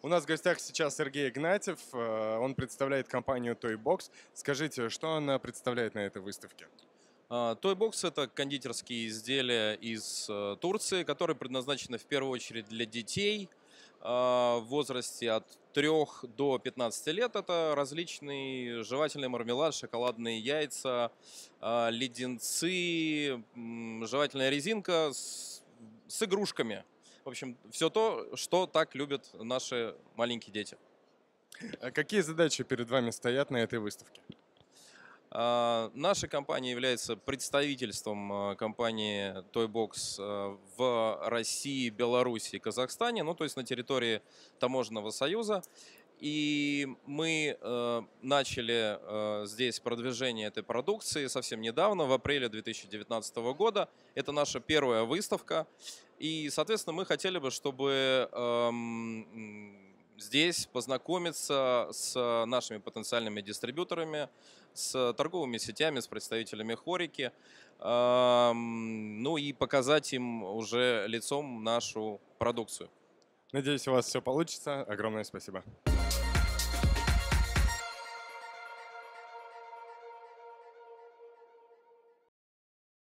У нас в гостях сейчас Сергей Игнатьев, э, он представляет компанию Toybox. Скажите, что она представляет на этой выставке? А, Toybox – это кондитерские изделия из э, Турции, которые предназначены в первую очередь для детей а, в возрасте от 3 до 15 лет. Это различный жевательный мармелад, шоколадные яйца, а, леденцы, жевательная резинка с, с игрушками – в общем, все то, что так любят наши маленькие дети. А какие задачи перед вами стоят на этой выставке? А, наша компания является представительством а, компании Toybox а, в России, Беларуси Казахстане, ну то есть на территории таможенного союза. И мы э, начали э, здесь продвижение этой продукции совсем недавно, в апреле 2019 года. Это наша первая выставка. И, соответственно, мы хотели бы, чтобы э, здесь познакомиться с нашими потенциальными дистрибьюторами, с торговыми сетями, с представителями Хорики, эм, ну и показать им уже лицом нашу продукцию. Надеюсь, у вас все получится. Огромное спасибо.